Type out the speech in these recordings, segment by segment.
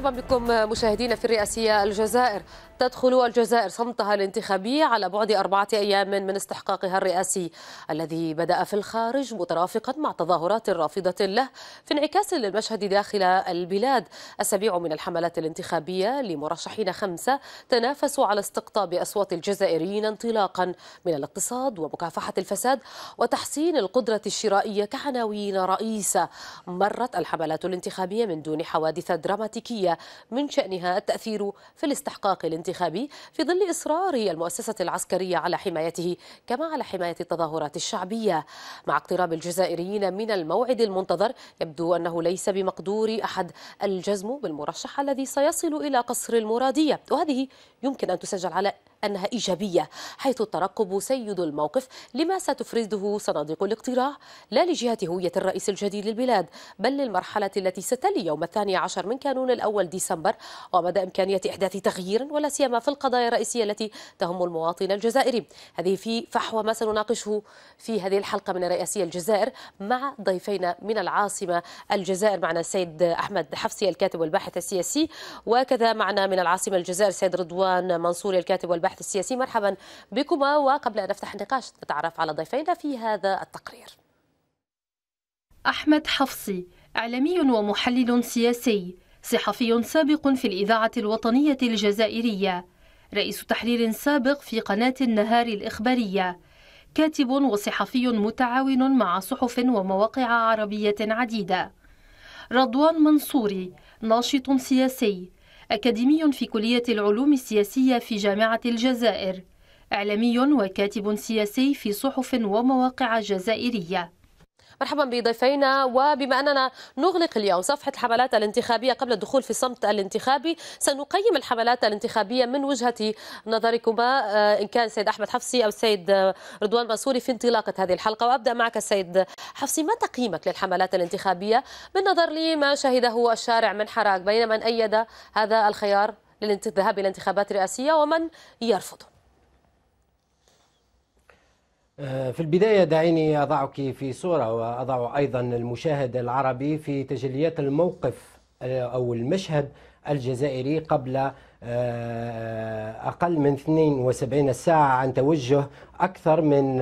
مرحبا بكم مشاهدينا في الرئاسية الجزائر تدخل الجزائر صمتها الانتخابي على بعد أربعة أيام من استحقاقها الرئاسي الذي بدأ في الخارج مترافقا مع تظاهرات رافضة له في انعكاس للمشهد داخل البلاد أسابيع من الحملات الانتخابية لمرشحين خمسة تنافسوا على استقطاب أصوات الجزائريين انطلاقا من الاقتصاد ومكافحة الفساد وتحسين القدرة الشرائية كعناوين رئيسة مرت الحملات الانتخابية من دون حوادث دراماتيكية من شأنها التأثير في الاستحقاق الانتخابي الانتخابي في ظل إصرار المؤسسة العسكرية على حمايته كما على حماية التظاهرات الشعبية مع اقتراب الجزائريين من الموعد المنتظر يبدو أنه ليس بمقدور أحد الجزم بالمرشح الذي سيصل إلى قصر المرادية وهذه يمكن أن تسجل على أنها إيجابية حيث الترقب سيد الموقف لما ستفرزه صناديق الاقتراع لا لجهة هوية الرئيس الجديد للبلاد بل للمرحلة التي ستلي يوم الثاني عشر من كانون الأول ديسمبر ومدى إمكانية إحداث تغيير ولا سيما في القضايا الرئيسية التي تهم المواطن الجزائري هذه في فحوى ما سنناقشه في هذه الحلقة من رئاسية الجزائر مع ضيفينا من العاصمة الجزائر معنا السيد أحمد حفصي الكاتب والباحث السياسي وكذا معنا من العاصمة الجزائر السيد رضوان منصوري الكاتب والباحث السياسي مرحبا بكما وقبل أن نفتح النقاش نتعرف على ضيفينا في هذا التقرير أحمد حفصي إعلامي ومحلل سياسي صحفي سابق في الإذاعة الوطنية الجزائرية رئيس تحرير سابق في قناة النهار الإخبارية كاتب وصحفي متعاون مع صحف ومواقع عربية عديدة رضوان منصوري ناشط سياسي أكاديمي في كلية العلوم السياسية في جامعة الجزائر إعلامي وكاتب سياسي في صحف ومواقع جزائرية مرحبا بضيفينا وبما أننا نغلق اليوم صفحة الحملات الانتخابية قبل الدخول في الصمت الانتخابي سنقيم الحملات الانتخابية من وجهة نظركما آه، إن كان السيد أحمد حفصي أو السيد آه، رضوان منصوري في انطلاقة هذه الحلقة وأبدأ معك السيد حفصي ما تقييمك للحملات الانتخابية بالنظر لما شهده الشارع من حراك بين من أيد هذا الخيار للذهاب إلى انتخابات رئاسية ومن يرفضه آه، في البداية دعيني أضعك في صورة وأضع أيضا المشاهد العربي في تجليات الموقف آه، أو المشهد الجزائري قبل آه، أقل من 72 ساعة عن توجه أكثر من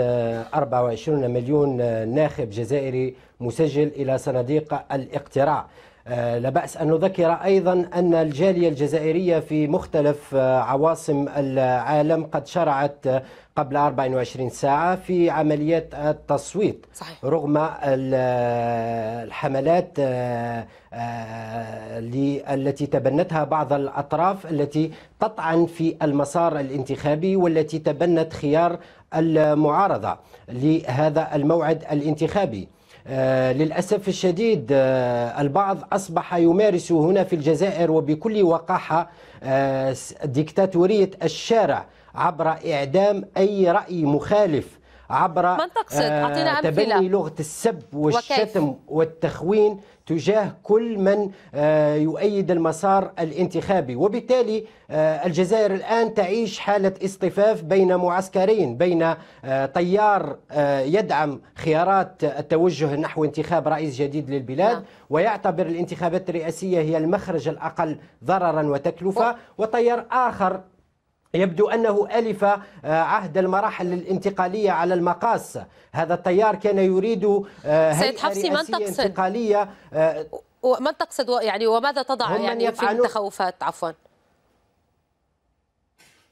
24 مليون ناخب جزائري مسجل إلى صناديق الاقتراع آه، لا بأس أن نذكر أيضا أن الجالية الجزائرية في مختلف آه، عواصم العالم قد شرعت آه، قبل 24 ساعة في عمليات التصويت صحيح. رغم الحملات التي تبنتها بعض الأطراف التي تطعن في المسار الانتخابي والتي تبنت خيار المعارضة لهذا الموعد الانتخابي آه، للأسف الشديد آه، البعض أصبح يمارس هنا في الجزائر وبكل وقاحة آه، ديكتاتورية الشارع عبر إعدام أي رأي مخالف عبر من تقصد؟ آه، أعطينا أمثلة تبني لغة السب والشتم والتخوين تجاه كل من آه، يؤيد المسار الانتخابي وبالتالي آه، الجزائر الآن تعيش حالة اصطفاف بين معسكرين بين طيار يدعم خيارات التوجه نحو انتخاب رئيس جديد للبلاد نعم. ويعتبر الانتخابات الرئاسية هي المخرج الأقل ضررا وتكلفة وتيار آخر يبدو أنه ألف آه، عهد المراحل الانتقالية على المقاس هذا التيار كان يريد آه، سيد حفصي من تقصد انتقالية من تقصد يعني وماذا تضع يعني في التخوفات عفوا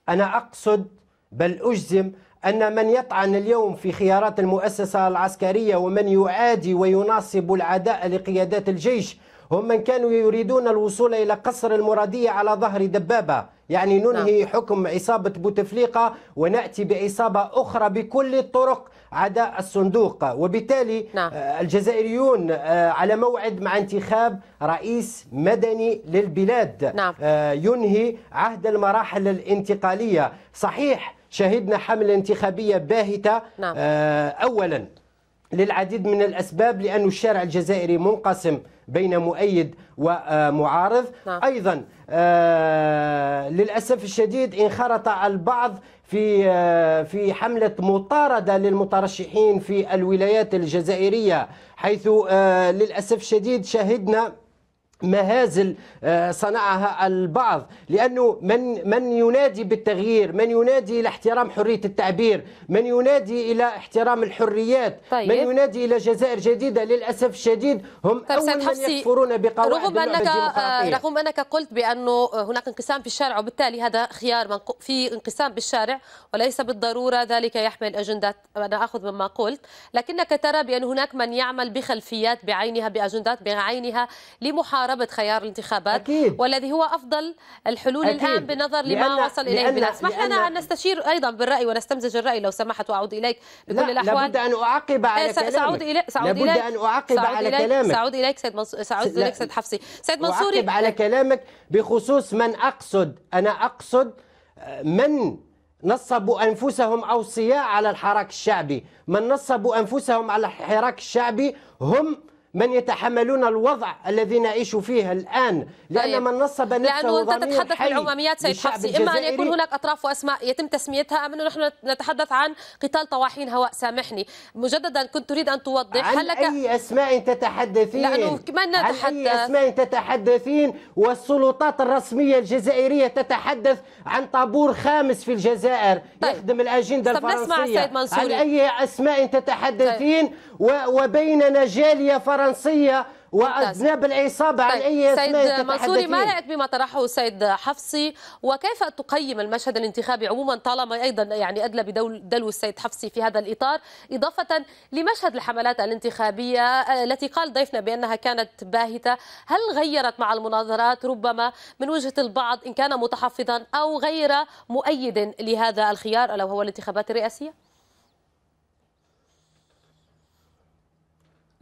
أنا أقصد بل أجزم أن من يطعن اليوم في خيارات المؤسسة العسكرية ومن يعادي ويناصب العداء لقيادات الجيش هم من كانوا يريدون الوصول إلى قصر المرادية على ظهر دبابة يعني ننهي نعم. حكم عصابة بوتفليقة ونأتي بعصابة أخرى بكل الطرق عدا الصندوق وبالتالي نعم. آه، الجزائريون آه، على موعد مع انتخاب رئيس مدني للبلاد نعم. آه، ينهي عهد المراحل الانتقالية صحيح شهدنا حملة انتخابية باهتة نعم. أولا للعديد من الأسباب لأن الشارع الجزائري منقسم بين مؤيد ومعارض نعم. أيضا آه، للأسف الشديد انخرط البعض في آه، في حملة مطاردة للمترشحين في الولايات الجزائرية حيث آه، للأسف الشديد شهدنا مهازل آه، صنعها البعض لانه من من ينادي بالتغيير من ينادي الى احترام حريه التعبير من ينادي الى احترام الحريات طيب. من ينادي الى جزائر جديده للاسف الشديد هم طيب اول من يكفرون بقواعد رغم انك آه، رغم انك قلت بانه آه، هناك انقسام في الشارع وبالتالي هذا خيار من في انقسام بالشارع وليس بالضروره ذلك يحمل اجندات انا اخذ مما قلت لكنك ترى بان هناك من يعمل بخلفيات بعينها باجندات بعينها لمحاربه ربط خيار الانتخابات أكيد. والذي هو أفضل الحلول أكيد. الآن بنظر لما لأن وصل إليه لأن اسمح لأن لنا أن نستشير أيضا بالرأي ونستمزج الرأي لو سمحت وأعود إليك بكل لا الأحوال لابد أن أعقب على إيه، كلامك سأعود إلي... سأعود لابد إليك. أن أعقب على إليك. كلامك سأعود إليك سيد منصور سأعود إليك سيد حفصي سيد منصوري أعقب على كلامك بخصوص من أقصد أنا أقصد آه، من نصبوا أنفسهم أوصياء على الحراك الشعبي من نصبوا أنفسهم على الحراك الشعبي هم من يتحملون الوضع الذي نعيش فيه الان لان طيب. من نصب نفسه لانه انت تتحدث عن العموميات سيد حفصي اما ان يكون هناك اطراف واسماء يتم تسميتها ام انه نحن نتحدث عن قتال طواحين هواء سامحني مجددا كنت تريد ان توضح عن هل لك اي اسماء تتحدثين لانه ما نتحدث عن اي اسماء تتحدثين والسلطات الرسميه الجزائريه تتحدث عن طابور خامس في الجزائر طيب. يخدم الاجنده طيب الفرنسيه نسمع سيد منصوري عن اي اسماء تتحدثين طيب. وبيننا جاليه فرنسيه الفرنسيه واذناب العصابه طيب. عن اي سيد منصوري ما رايك بما طرحه السيد حفصي وكيف تقيم المشهد الانتخابي عموما طالما ايضا يعني ادلى بدلو السيد حفصي في هذا الاطار اضافه لمشهد الحملات الانتخابيه آه، التي قال ضيفنا بانها كانت باهته هل غيرت مع المناظرات ربما من وجهه البعض ان كان متحفظا او غير مؤيد لهذا الخيار الا وهو الانتخابات الرئاسيه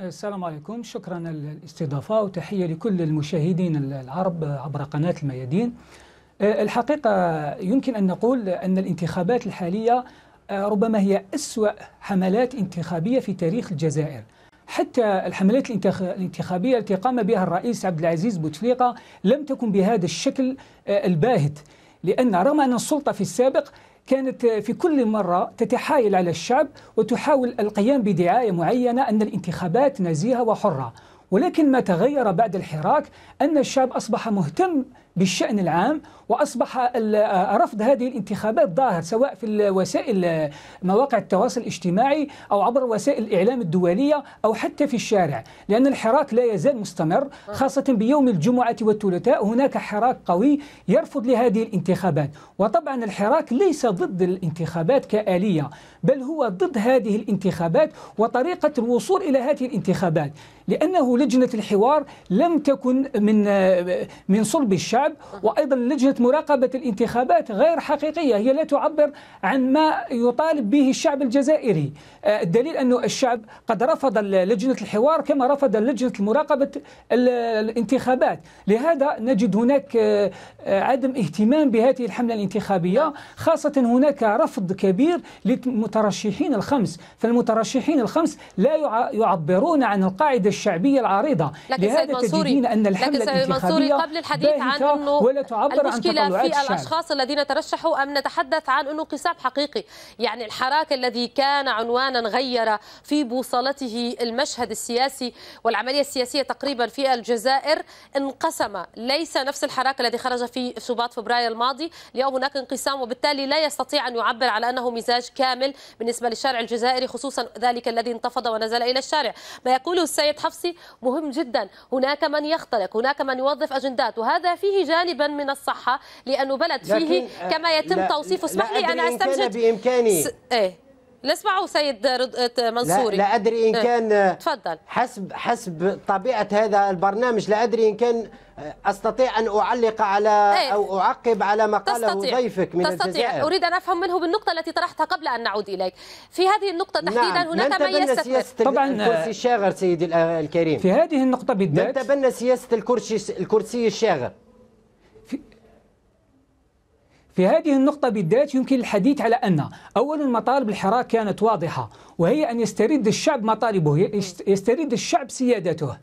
السلام عليكم شكرا للاستضافة وتحية لكل المشاهدين العرب عبر قناة الميادين آه، الحقيقة يمكن أن نقول أن الانتخابات الحالية آه، ربما هي أسوأ حملات انتخابية في تاريخ الجزائر حتى الحملات الانتخابية التي قام بها الرئيس عبد العزيز بوتفليقة لم تكن بهذا الشكل آه، الباهت لأن رغم أن السلطة في السابق كانت في كل مرة تتحايل على الشعب وتحاول القيام بدعاية معينة أن الانتخابات نزيهة وحرة ولكن ما تغير بعد الحراك أن الشعب أصبح مهتم بالشأن العام وأصبح آه، رفض هذه الانتخابات ظاهر سواء في وسائل آه، مواقع التواصل الاجتماعي أو عبر وسائل الإعلام الدولية أو حتى في الشارع لأن الحراك لا يزال مستمر آه. خاصة بيوم الجمعة والثلاثاء هناك حراك قوي يرفض لهذه الانتخابات وطبعا الحراك ليس ضد الانتخابات كآلية بل هو ضد هذه الانتخابات وطريقة الوصول إلى هذه الانتخابات لأنه لجنة الحوار لم تكن من من صلب الشعب الشعب وأيضا لجنة مراقبة الانتخابات غير حقيقية هي لا تعبر عن ما يطالب به الشعب الجزائري آه، الدليل أن الشعب قد رفض لجنة الحوار كما رفض لجنة مراقبة الانتخابات لهذا نجد هناك آه، آه، عدم اهتمام بهذه الحملة الانتخابية خاصة هناك رفض كبير للمترشحين الخمس فالمترشحين الخمس لا يعبرون عن القاعدة الشعبية العريضة لهذا تجدين أن الحملة الانتخابية قبل الحديث عن أنه ولا تعبر عن تطلعات في الأشخاص الذين ترشحوا أم نتحدث عن أنه انقسام حقيقي يعني الحراك الذي كان عنوانا غير في بوصلته المشهد السياسي والعملية السياسية تقريبا في الجزائر انقسم ليس نفس الحراك الذي خرج في شباط فبراير الماضي اليوم هناك انقسام وبالتالي لا يستطيع أن يعبر على أنه مزاج كامل بالنسبة للشارع الجزائري خصوصا ذلك الذي انتفض ونزل إلى الشارع ما يقوله السيد حفصي مهم جدا هناك من يختلق هناك من يوظف أجندات وهذا فيه جانبا من الصحة لأنه بلد فيه آه، كما يتم لا توصيفه اسمح لي أنا أستمجد بإمكاني س... إيه نسمعه سيد آه، منصوري لا, لا أدري إن آه. كان إيه؟ تفضل حسب حسب طبيعة هذا البرنامج لا أدري إن كان استطيع ان اعلق على إيه. او اعقب على ما قاله ضيفك من تستطيع. الجزائر اريد ان افهم منه بالنقطه التي طرحتها قبل ان نعود اليك في هذه النقطه نعم. تحديدا نعم. هناك من, من يستثمر طبعا الكرسي الشاغر سيدي الكريم في هذه النقطه بالذات من تبنى سياسه الكرسي الكرسي الشاغر في هذه النقطة بالذات يمكن الحديث على أن أولا مطالب الحراك كانت واضحة وهي أن يسترد الشعب مطالبه يسترد الشعب سيادته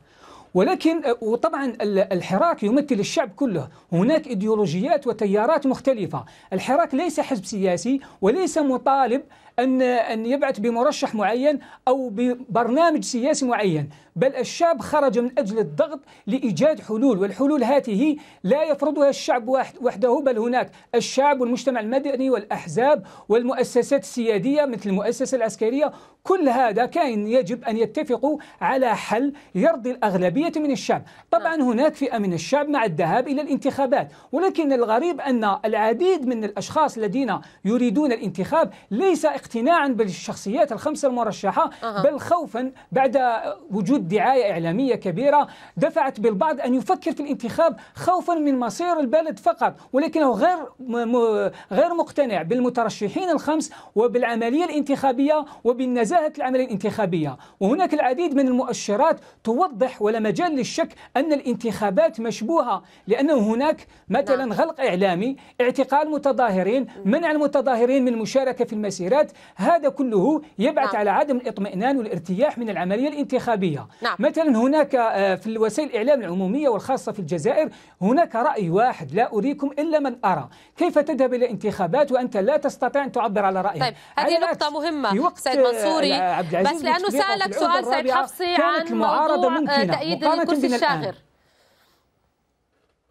ولكن وطبعا الحراك يمثل الشعب كله هناك إيديولوجيات وتيارات مختلفة الحراك ليس حزب سياسي وليس مطالب أن أن يبعث بمرشح معين أو ببرنامج سياسي معين بل الشعب خرج من أجل الضغط لإيجاد حلول والحلول هذه لا يفرضها الشعب وحده بل هناك الشعب والمجتمع المدني والأحزاب والمؤسسات السيادية مثل المؤسسة العسكرية كل هذا كان يجب أن يتفقوا على حل يرضي الأغلبية من الشعب طبعا نعم. هناك فئة من الشعب مع الذهاب إلى الانتخابات ولكن الغريب أن العديد من الأشخاص الذين يريدون الانتخاب ليس اقتناعا بالشخصيات الخمسة المرشحة أه. بل خوفا بعد وجود دعاية إعلامية كبيرة دفعت بالبعض أن يفكر في الانتخاب خوفا من مصير البلد فقط ولكنه غير غير مقتنع بالمترشحين الخمس وبالعملية الانتخابية وبالنزاهة العملية الانتخابية وهناك العديد من المؤشرات توضح ولا مجال للشك أن الانتخابات مشبوهة لأنه هناك مثلا نعم. غلق إعلامي اعتقال متظاهرين منع المتظاهرين من المشاركة في المسيرات هذا كله يبعث نعم. على عدم الاطمئنان والارتياح من العملية الانتخابية نعم. مثلا هناك آه، في الوسائل الإعلام العمومية والخاصة في الجزائر هناك رأي واحد لا أريكم إلا من أرى كيف تذهب إلى انتخابات وأنت لا تستطيع أن تعبر على رأيك طيب هذه نقطة مهمة سيد منصوري آه، بس لأنه آه، سألك سؤال سيد حفصي عن موضوع تأييد الكرسي الشاغر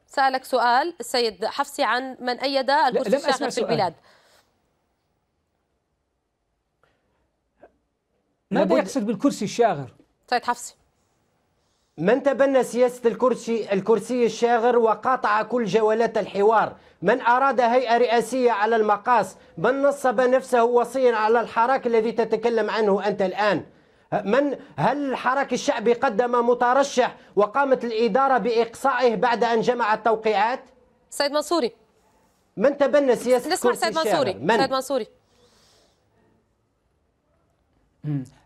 سألك سؤال السيد حفصي عن من أيد الكرسي الشاغر في البلاد ماذا يقصد بالكرسي الشاغر؟ سيد طيب، حفصي من تبنى سياسة الكرسي الكرسي الشاغر وقاطع كل جولات الحوار من أراد هيئة رئاسية على المقاس من نصب نفسه وصيا على الحراك الذي تتكلم عنه أنت الآن من هل الحراك الشعبي قدم مترشح وقامت الإدارة بإقصائه بعد أن جمع التوقيعات؟ سيد منصوري من تبنى سياسة الكرسي نسمع سيد منصوري من؟ سيد منصوري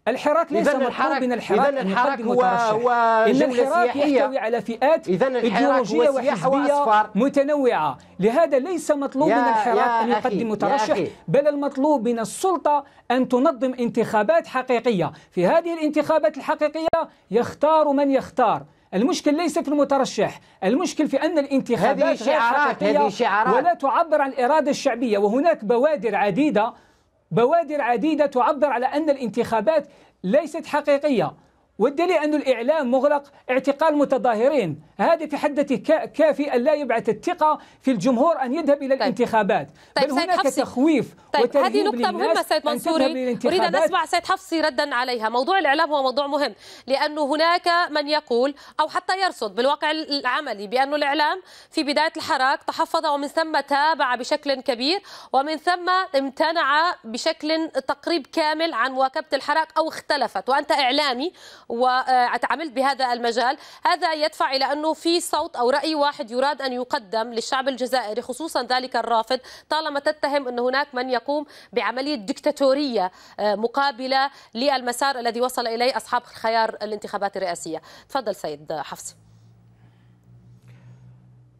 الحراك ليس مطلوب من الحراك إذن الحراك هو, هو إن الحراك يحتوي على فئات إيديولوجية وحزبية متنوعة لهذا ليس مطلوب من الحراك أن يقدم مترشح بل المطلوب من السلطة أن تنظم انتخابات حقيقية في هذه الانتخابات الحقيقية يختار من يختار المشكل ليس في المترشح المشكل في أن الانتخابات هذه شعارات, هذه شعارات ولا تعبر عن الإرادة الشعبية وهناك بوادر عديدة بوادر عديدة تعبر على أن الانتخابات ليست حقيقية والدليل أن الإعلام مغلق اعتقال متظاهرين هذا في حد كافي أن لا يبعث الثقة في الجمهور أن يذهب إلى طيب. الانتخابات طيب بل هناك حفصي. تخويف طيب هذه نقطة مهمة سيد منصوري أريد أن أسمع سيد حفصي ردا عليها موضوع الإعلام هو موضوع مهم لأنه هناك من يقول أو حتى يرصد بالواقع العملي بأن الإعلام في بداية الحراك تحفظ ومن ثم تابع بشكل كبير ومن ثم امتنع بشكل تقريب كامل عن مواكبة الحراك أو اختلفت وأنت إعلامي وتعاملت بهذا المجال هذا يدفع إلى أنه في صوت أو رأي واحد يراد أن يقدم للشعب الجزائري خصوصا ذلك الرافض طالما تتهم أن هناك من يقوم بعملية دكتاتورية آه، مقابلة للمسار الذي وصل إليه أصحاب خيار الانتخابات الرئاسية تفضل سيد حفصي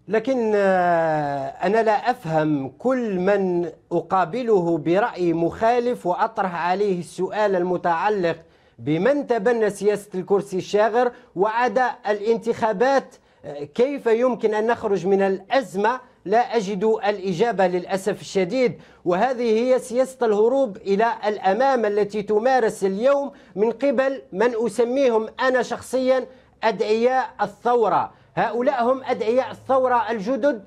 لكن آه، أنا لا أفهم كل من أقابله برأي مخالف وأطرح عليه السؤال المتعلق بمن تبنى سياسة الكرسي الشاغر وعدا الانتخابات آه، كيف يمكن أن نخرج من الأزمة لا أجد الإجابة للأسف الشديد وهذه هي سياسة الهروب إلى الأمام التي تمارس اليوم من قبل من أسميهم أنا شخصيا أدعياء الثورة هؤلاء هم أدعياء الثورة الجدد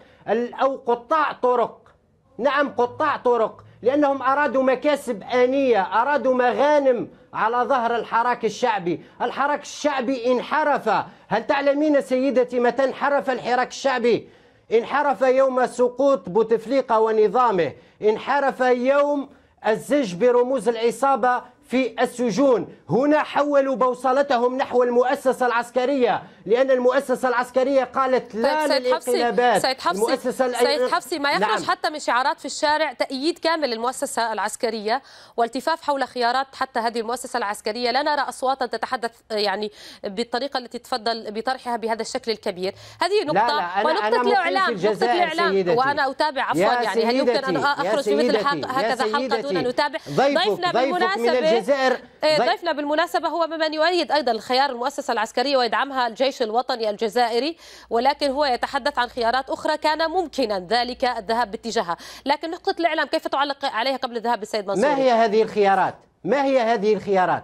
أو قطاع طرق نعم قطاع طرق لأنهم أرادوا مكاسب آنية أرادوا مغانم على ظهر الحراك الشعبي الحراك الشعبي انحرف هل تعلمين سيدتي متى انحرف الحراك الشعبي انحرف يوم سقوط بوتفليقة ونظامه انحرف يوم الزج برموز العصابة في السجون هنا حولوا بوصلتهم نحو المؤسسة العسكرية لأن المؤسسة العسكرية قالت طيب، لا طيب للانقلابات سيد حفصي المؤسسة سيد حفصي ما يخرج نعم. حتى من شعارات في الشارع تأييد كامل للمؤسسة العسكرية والتفاف حول خيارات حتى هذه المؤسسة العسكرية لا نرى أصواتا تتحدث آه، يعني بالطريقة التي تفضل بطرحها بهذا الشكل الكبير هذه نقطة لا لا أنا ونقطة أنا الإعلام نقطة الإعلام سيدتي. وأنا أتابع عفوا يعني هل يمكن أن أخرج في مثل هكذا حلقة دون أن أتابع ضيفنا بالمناسبة إيه، ضيفنا بالمناسبة هو ممن يؤيد أيضا الخيار المؤسسة العسكرية ويدعمها الجيش الجيش الوطني الجزائري ولكن هو يتحدث عن خيارات أخرى كان ممكنا ذلك الذهاب باتجاهها لكن نقطة الإعلام كيف تعلق عليها قبل الذهاب بالسيد منصور ما هي هذه الخيارات ما هي هذه الخيارات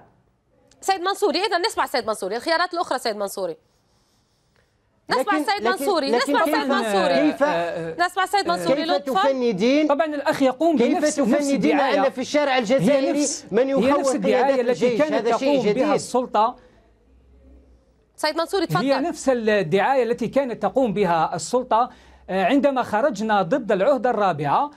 سيد منصوري إذا نسمع سيد منصوري الخيارات الأخرى سيد منصوري نسمع السيد منصوري نسمع السيد منصوري كيف آه، آه، نسمع السيد آه، منصوري كيف تفندين طبعا الاخ يقوم بنفس كيف تفندين ان في الشارع الجزائري من يخوف قيادات الجيش هذا شيء جديد السلطه سيد منصور تفضل هي نفس الدعاية التي كانت تقوم بها السلطة آه، عندما خرجنا ضد العهدة الرابعة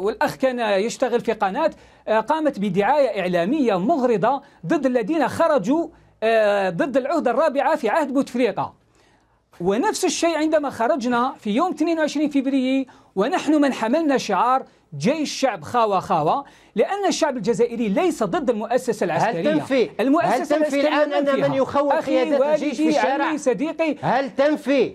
والأخ كان يشتغل في قناة آه، قامت بدعاية إعلامية مغرضة ضد الذين خرجوا آه، ضد العهدة الرابعة في عهد بوتفليقة ونفس الشيء عندما خرجنا في يوم 22 فبراير ونحن من حملنا شعار جيش شعب خاوة خاوة لأن الشعب الجزائري ليس ضد المؤسسة العسكرية هل تنفي المؤسسة هل تنفي الآن أن من يخوف قيادة الجيش في الشارع صديقي هل تنفي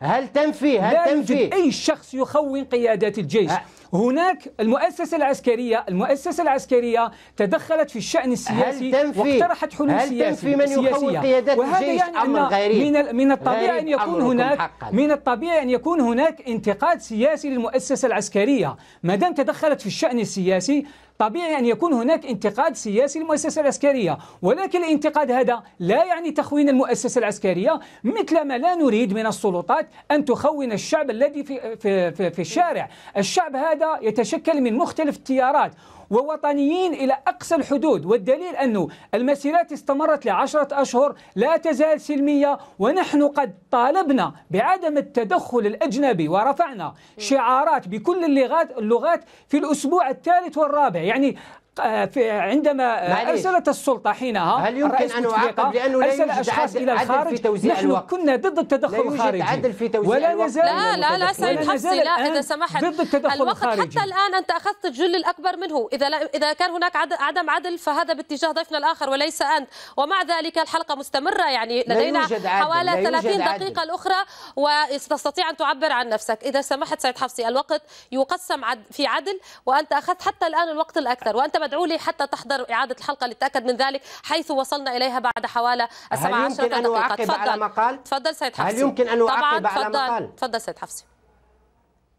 هل تنفي هل لا تنفي؟ يوجد أي شخص يخون قيادات الجيش أه. هناك المؤسسة العسكرية المؤسسة العسكرية تدخلت في الشأن السياسي واقترحت حلول هل سياسية من يخون قيادات وهذا يعني أن غريب من من الطبيعي أن يكون هناك حقاً. من الطبيعي أن يكون هناك انتقاد سياسي للمؤسسة العسكرية ما دام تدخلت في الشأن السياسي طبيعي أن يكون هناك انتقاد سياسي للمؤسسة العسكرية ولكن الانتقاد هذا لا يعني تخوين المؤسسة العسكرية مثلما لا نريد من السلطات أن تخون الشعب الذي في, في, في, في الشارع الشعب هذا يتشكل من مختلف التيارات ووطنيين إلى أقصى الحدود والدليل أن المسيرات استمرت لعشرة أشهر لا تزال سلمية ونحن قد طالبنا بعدم التدخل الأجنبي ورفعنا شعارات بكل اللغات اللغات في الأسبوع الثالث والرابع يعني آه، في عندما آه، ارسلت السلطه حينها هل يمكن ان اعاقب لانه لا يوجد اشخاص الى الخارج في توزيع نحن الوقت. كنا ضد التدخل الخارجي لا يوجد عدل في توزيع ولا الوقت لا لا لا سيد حفصي لا اذا سمحت ضد التدخل الوقت الخارجي. حتى الان انت اخذت الجل الاكبر منه اذا لا اذا كان هناك عدم عدل فهذا باتجاه ضيفنا الاخر وليس انت ومع ذلك الحلقه مستمره يعني لدينا حوالي 30 دقيقه عدل. الاخرى وتستطيع ان تعبر عن نفسك اذا سمحت سيد حفصي الوقت يقسم في عدل وانت اخذت حتى الان الوقت الاكثر وانت بدعو لي حتى تحضر إعادة الحلقة لتأكد من ذلك حيث وصلنا إليها بعد حوالي 17 دقيقة هل يمكن أن أعقب على مقال؟ تفضل سيد حفصي هل يمكن أن أعقب على مقال؟ تفضل سيد حفصي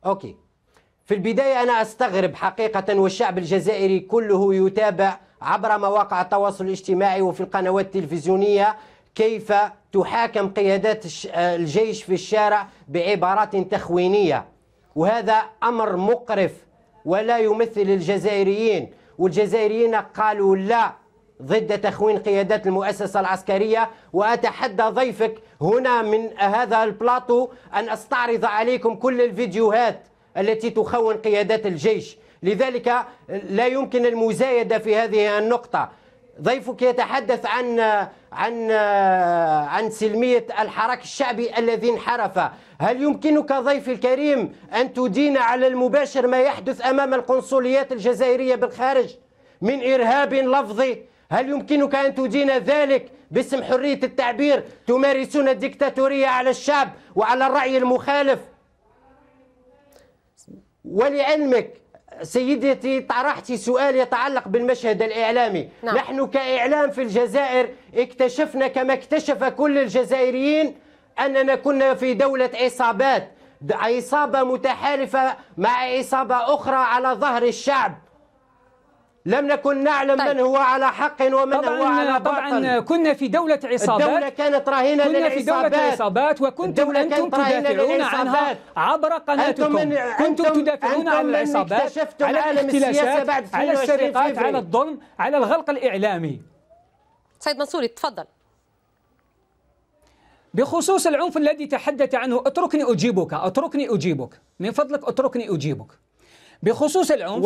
أوكي في البداية أنا أستغرب حقيقة والشعب الجزائري كله يتابع عبر مواقع التواصل الاجتماعي وفي القنوات التلفزيونية كيف تحاكم قيادات آه، الجيش في الشارع بعبارات تخوينية وهذا أمر مقرف ولا يمثل الجزائريين والجزائريين قالوا لا ضد تخوين قيادات المؤسسة العسكرية وأتحدى ضيفك هنا من هذا البلاطو أن أستعرض عليكم كل الفيديوهات التي تخون قيادات الجيش لذلك لا يمكن المزايدة في هذه النقطة ضيفك يتحدث عن عن عن سلميه الحراك الشعبي الذي انحرف، هل يمكنك ضيفي الكريم ان تدين على المباشر ما يحدث امام القنصليات الجزائريه بالخارج من ارهاب لفظي؟ هل يمكنك ان تدين ذلك باسم حريه التعبير؟ تمارسون الدكتاتوريه على الشعب وعلى الراي المخالف. ولعلمك سيدتي طرحتي سؤال يتعلق بالمشهد الإعلامي نعم. نحن كإعلام في الجزائر اكتشفنا كما اكتشف كل الجزائريين أننا كنا في دولة عصابات عصابة متحالفة مع عصابة أخرى على ظهر الشعب لم نكن نعلم طيب. من هو على حق ومن هو على باطل طبعا كنا في دولة عصابات الدولة كانت رهينة كنا للعصابات. في دولة عصابات وكنتم أنتم تدافعون عنها عبر قناتكم كنتم تدافعون عن العصابات على الاختلاسات على السرقات على الظلم على الغلق الإعلامي سيد منصوري تفضل بخصوص العنف الذي تحدث عنه اتركني أجيبك اتركني أجيبك من فضلك اتركني أجيبك بخصوص العنف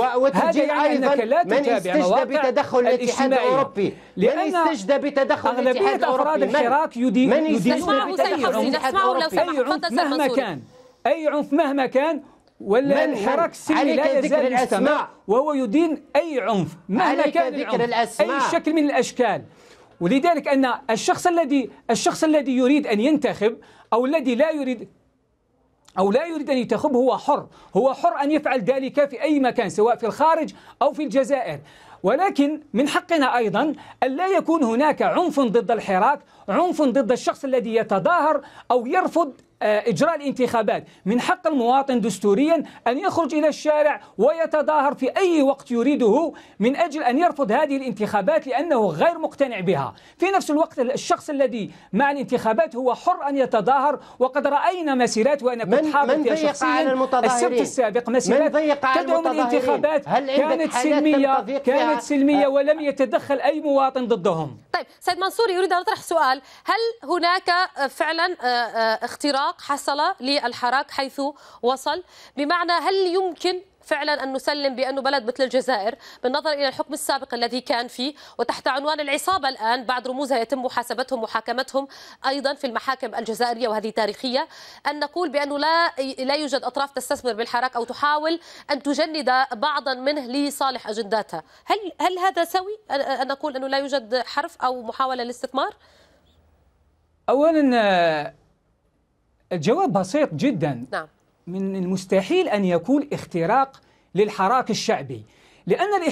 يعني أيضا أنك لا تتابع من استجدى بتدخل الاتحاد الأوروبي لأن من استجدى بتدخل الاتحاد أغلبية أفراد الحراك يدي من يدينون أي عنف مهما كان أي عنف مهما كان ولا من الحراك السلمي لا يزال يستمر وهو يدين أي عنف مهما كان ذكر العنف أي شكل من الأشكال ولذلك ان الشخص الذي الشخص الذي يريد ان ينتخب او الذي لا يريد أو لا يريد أن ينتخب هو حر هو حر أن يفعل ذلك في أي مكان سواء في الخارج أو في الجزائر ولكن من حقنا أيضا أن لا يكون هناك عنف ضد الحراك عنف ضد الشخص الذي يتظاهر أو يرفض آه، إجراء الانتخابات من حق المواطن دستوريا أن يخرج إلى الشارع ويتظاهر في أي وقت يريده من أجل أن يرفض هذه الانتخابات لأنه غير مقتنع بها في نفس الوقت الشخص الذي مع الانتخابات هو حر أن يتظاهر وقد رأينا مسيرات وأنا كنت حاضر فيها شخصيا السبت السابق مسيرات تدعم الانتخابات كانت سلمية كانت سلمية ولم يتدخل أي مواطن ضدهم طيب سيد منصور يريد أن أطرح سؤال هل هناك فعلا آه، آه، اختراق إغلاق حصل للحراك حيث وصل بمعنى هل يمكن فعلا أن نسلم بأنه بلد مثل الجزائر بالنظر إلى الحكم السابق الذي كان فيه وتحت عنوان العصابة الآن بعد رموزها يتم محاسبتهم ومحاكمتهم أيضا في المحاكم الجزائرية وهذه تاريخية أن نقول بأنه لا لا يوجد أطراف تستثمر بالحراك أو تحاول أن تجند بعضا منه لصالح أجنداتها هل هل هذا سوي أن نقول أنه لا يوجد حرف أو محاولة للاستثمار؟ أولا الجواب بسيط جدا نعم. من المستحيل أن يكون اختراق للحراك الشعبي لأن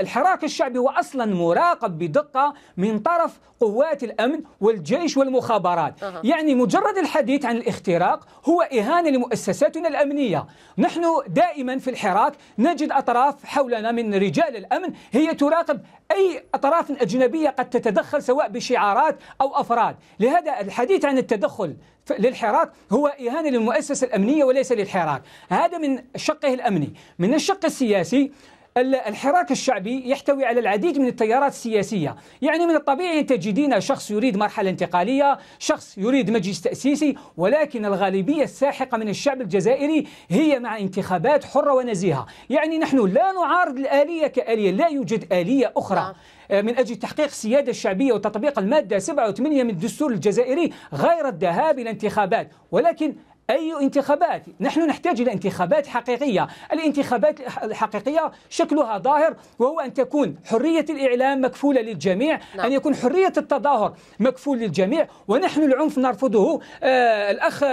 الحراك الشعبي هو أصلا مراقب بدقة من طرف قوات الأمن والجيش والمخابرات أه. يعني مجرد الحديث عن الاختراق هو إهانة لمؤسساتنا الأمنية نحن دائما في الحراك نجد أطراف حولنا من رجال الأمن هي تراقب أي أطراف أجنبية قد تتدخل سواء بشعارات أو أفراد لهذا الحديث عن التدخل للحراك هو إهانة للمؤسسة الأمنية وليس للحراك هذا من شقه الأمني من الشق السياسي الحراك الشعبي يحتوي على العديد من التيارات السياسية يعني من الطبيعي أن تجدين شخص يريد مرحلة انتقالية شخص يريد مجلس تأسيسي ولكن الغالبية الساحقة من الشعب الجزائري هي مع انتخابات حرة ونزيهة يعني نحن لا نعارض الآلية كآلية لا يوجد آلية أخرى نعم. آه، من أجل تحقيق السيادة الشعبية وتطبيق المادة 87 من الدستور الجزائري غير الذهاب إلى انتخابات ولكن أي انتخابات نحن نحتاج إلى انتخابات حقيقية الانتخابات الحقيقية شكلها ظاهر وهو أن تكون حرية الإعلام مكفولة للجميع لا. نعم. أن يكون حرية التظاهر مكفول للجميع ونحن العنف نرفضه آه الأخ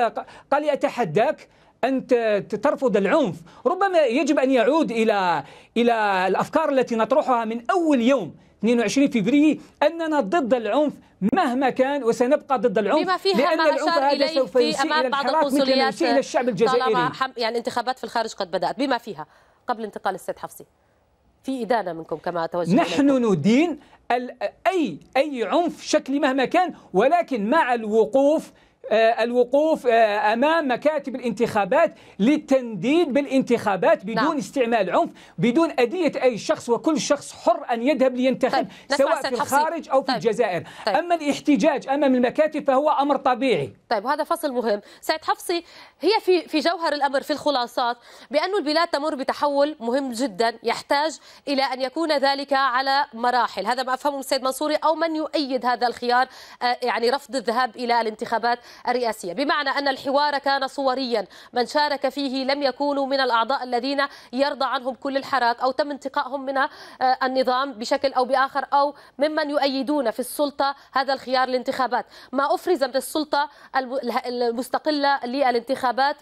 قال أتحداك أن ترفض العنف ربما يجب أن يعود إلى إلى الأفكار التي نطرحها من أول يوم 22 فبراير أننا ضد العنف مهما كان وسنبقى ضد العنف بما فيها لأن ما العنف هذا سوف يسيء إلى بعض يسيء إلى الشعب الجزائري يعني انتخابات في الخارج قد بدأت بما فيها قبل انتقال السيد حفصي في إدانة منكم كما توجه نحن إليكم. ندين أي أي عنف شكلي مهما كان ولكن مع الوقوف آه، الوقوف آه، امام مكاتب الانتخابات للتنديد بالانتخابات بدون نعم. استعمال عنف بدون اذيه اي شخص وكل شخص حر ان يذهب لينتخب طيب. سواء في الخارج او في طيب. الجزائر طيب. اما الاحتجاج امام المكاتب فهو امر طبيعي طيب وهذا فصل مهم سعد حفصي هي في في جوهر الامر في الخلاصات بانه البلاد تمر بتحول مهم جدا يحتاج الى ان يكون ذلك على مراحل هذا ما افهمه السيد منصوري او من يؤيد هذا الخيار آه، يعني رفض الذهاب الى الانتخابات الرئاسية بمعنى أن الحوار كان صوريا من شارك فيه لم يكونوا من الأعضاء الذين يرضى عنهم كل الحراك أو تم انتقائهم من آه، النظام بشكل أو بآخر أو ممن يؤيدون في السلطة هذا الخيار الانتخابات ما أفرز من السلطة المستقلة للانتخابات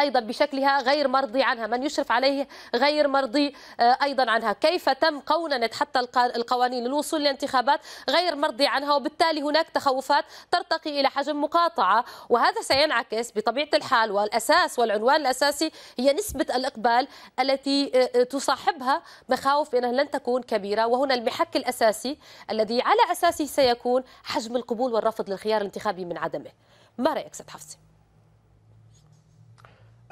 أيضا بشكلها غير مرضي عنها من يشرف عليه غير مرضي آه، أيضا عنها كيف تم قوننة حتى القوانين للوصول للانتخابات غير مرضي عنها وبالتالي هناك تخوفات ترتقي إلى حجم مقاطعة وهذا سينعكس بطبيعة الحال والأساس والعنوان الأساسي هي نسبة الإقبال التي آه، آه، تصاحبها مخاوف بأنها لن تكون كبيرة وهنا المحك الأساسي الذي على أساسه سيكون حجم القبول والرفض للخيار الانتخابي من عدمه ما رأيك سيد حفصي؟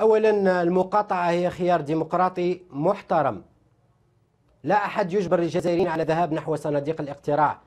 اولا المقاطعه هي خيار ديمقراطي محترم لا احد يجبر الجزائريين على الذهاب نحو صناديق الاقتراع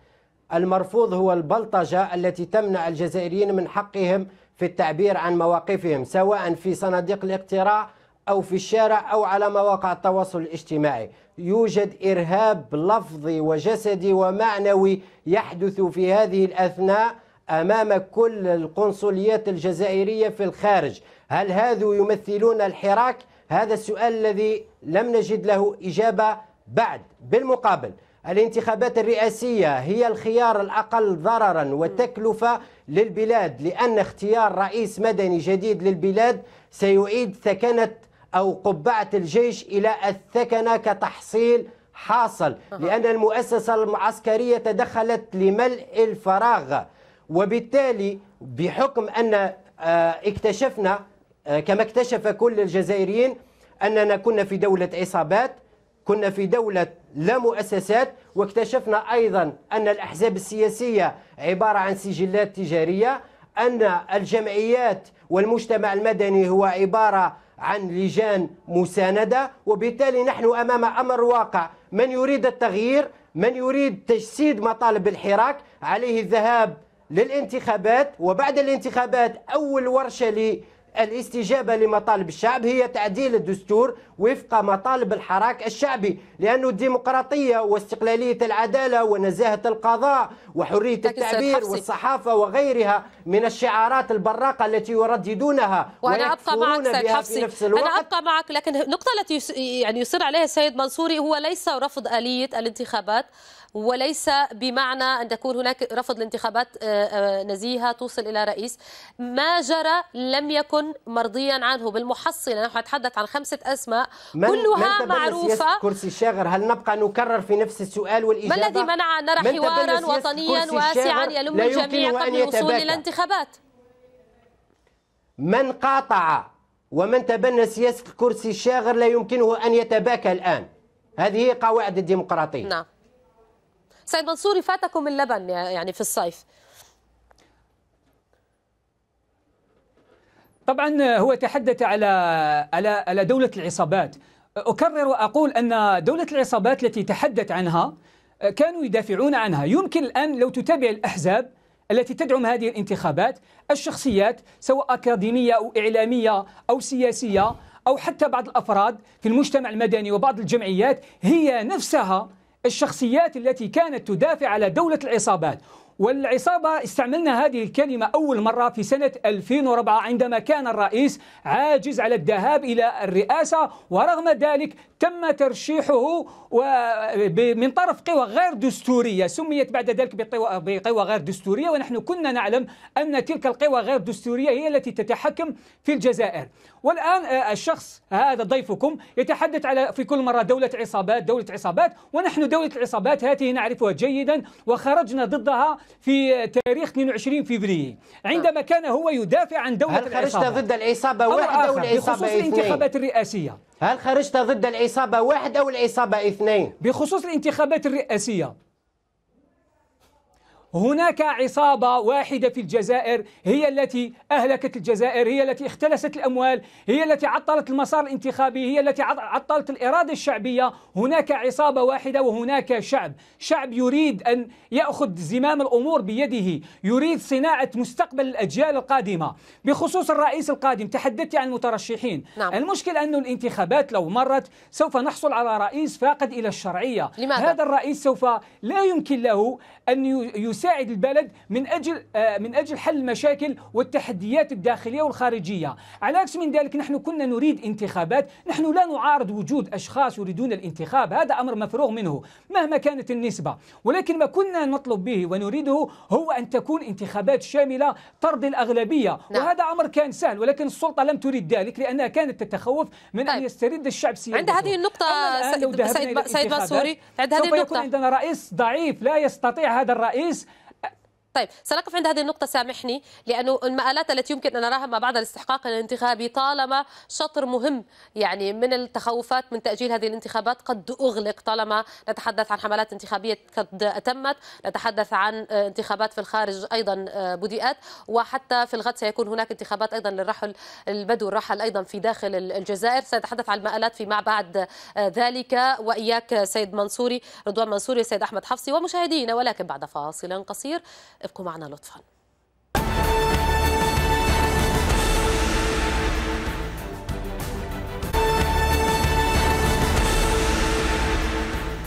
المرفوض هو البلطجة التي تمنع الجزائريين من حقهم في التعبير عن مواقفهم سواء في صناديق الاقتراع أو في الشارع أو على مواقع التواصل الاجتماعي يوجد إرهاب لفظي وجسدي ومعنوي يحدث في هذه الأثناء أمام كل القنصليات الجزائرية في الخارج هل هذو يمثلون الحراك؟ هذا السؤال الذي لم نجد له إجابة بعد بالمقابل الانتخابات الرئاسية هي الخيار الأقل ضررا وتكلفة للبلاد لأن اختيار رئيس مدني جديد للبلاد سيعيد ثكنة أو قبعة الجيش إلى الثكنة كتحصيل حاصل لأن المؤسسة المعسكرية تدخلت لملء الفراغ وبالتالي بحكم أن آه، اكتشفنا آه، كما اكتشف كل الجزائريين أننا كنا في دولة عصابات كنا في دولة لا مؤسسات واكتشفنا أيضا أن الأحزاب السياسية عبارة عن سجلات تجارية أن الجمعيات والمجتمع المدني هو عبارة عن لجان مساندة وبالتالي نحن أمام أمر واقع من يريد التغيير من يريد تجسيد مطالب الحراك عليه الذهاب للانتخابات وبعد الانتخابات أول ورشة الاستجابة لمطالب الشعب هي تعديل الدستور وفق مطالب الحراك الشعبي لأن الديمقراطية واستقلالية العدالة ونزاهة القضاء وحرية التعبير والصحافة وغيرها من الشعارات البراقة التي يرددونها وأنا أبقى معك سيد حفصي أنا أبقى معك لكن النقطة التي يعني يصر عليها السيد منصوري هو ليس رفض آلية الانتخابات وليس بمعنى أن تكون هناك رفض لانتخابات آه، آه، نزيهة توصل إلى رئيس ما جرى لم يكن مرضيا عنه بالمحصلة نحن نتحدث عن خمسة أسماء من كلها من معروفة كرسي الشاغر هل نبقى نكرر في نفس السؤال والإجابة ما الذي منع أن نرى حوارا وطنيا واسعا يلم الجميع قبل الوصول إلى انتخابات من قاطع ومن تبنى سياسة الكرسي الشاغر لا يمكنه أن يتباكى الآن هذه قواعد الديمقراطية نعم. سيد منصوري فاتكم اللبن يعني في الصيف طبعا هو تحدث على على على دوله العصابات اكرر واقول ان دوله العصابات التي تحدث عنها كانوا يدافعون عنها يمكن الان لو تتابع الاحزاب التي تدعم هذه الانتخابات الشخصيات سواء اكاديميه او اعلاميه او سياسيه او حتى بعض الافراد في المجتمع المدني وبعض الجمعيات هي نفسها الشخصيات التي كانت تدافع على دولة العصابات والعصابة استعملنا هذه الكلمة أول مرة في سنة 2004 عندما كان الرئيس عاجز على الذهاب إلى الرئاسة ورغم ذلك تم ترشيحه من طرف قوى غير دستورية سميت بعد ذلك بقوى غير دستورية ونحن كنا نعلم أن تلك القوى غير دستورية هي التي تتحكم في الجزائر والآن آه، الشخص هذا ضيفكم يتحدث على في كل مرة دولة عصابات دولة عصابات ونحن دولة العصابات هذه نعرفها جيدا وخرجنا ضدها في تاريخ 22 فبراير عندما نعم. كان هو يدافع عن دولة هل خرجت العصابة. ضد العصابة واحد أو العصابة بخصوص اثنين؟ الانتخابات الرئاسية هل خرجت ضد العصابة واحد أو العصابة اثنين؟ بخصوص الانتخابات الرئاسية هناك عصابة واحدة في الجزائر هي التي أهلكت الجزائر هي التي اختلست الأموال هي التي عطلت المسار الانتخابي هي التي عطلت الإرادة الشعبية هناك عصابة واحدة وهناك شعب شعب يريد أن يأخذ زمام الأمور بيده يريد صناعة مستقبل الأجيال القادمة بخصوص الرئيس القادم تحدثت عن المترشحين نعم. المشكل أن الانتخابات لو مرت سوف نحصل على رئيس فاقد إلى الشرعية لماذا؟ هذا الرئيس سوف لا يمكن له أن يس يساعد البلد من أجل آه، من أجل حل المشاكل والتحديات الداخلية والخارجية على عكس من ذلك نحن كنا نريد انتخابات نحن لا نعارض وجود أشخاص يريدون الانتخاب هذا أمر مفروغ منه مهما كانت النسبة ولكن ما كنا نطلب به ونريده هو أن تكون انتخابات شاملة ترضي الأغلبية نعم. وهذا أمر كان سهل ولكن السلطة لم تريد ذلك لأنها كانت تتخوف من طيب. أن يسترد الشعب سيادته عند هذه النقطة سيد, سيد, سيد منصوري عند هذه النقطة عندنا رئيس ضعيف لا يستطيع هذا الرئيس طيب سنقف عند هذه النقطة سامحني لأنه المآلات التي يمكن أن نراها مع بعض الاستحقاق الانتخابي طالما شطر مهم يعني من التخوفات من تأجيل هذه الانتخابات قد أغلق طالما نتحدث عن حملات انتخابية قد أتمت نتحدث عن انتخابات في الخارج أيضا آه، بدئت وحتى في الغد سيكون هناك انتخابات أيضا للرحل البدو الرحل أيضا في داخل الجزائر سنتحدث عن المآلات فيما بعد آه، ذلك وإياك سيد منصوري رضوان منصوري سيد أحمد حفصي ومشاهدينا ولكن بعد فاصل قصير ابقوا معنا لطفاً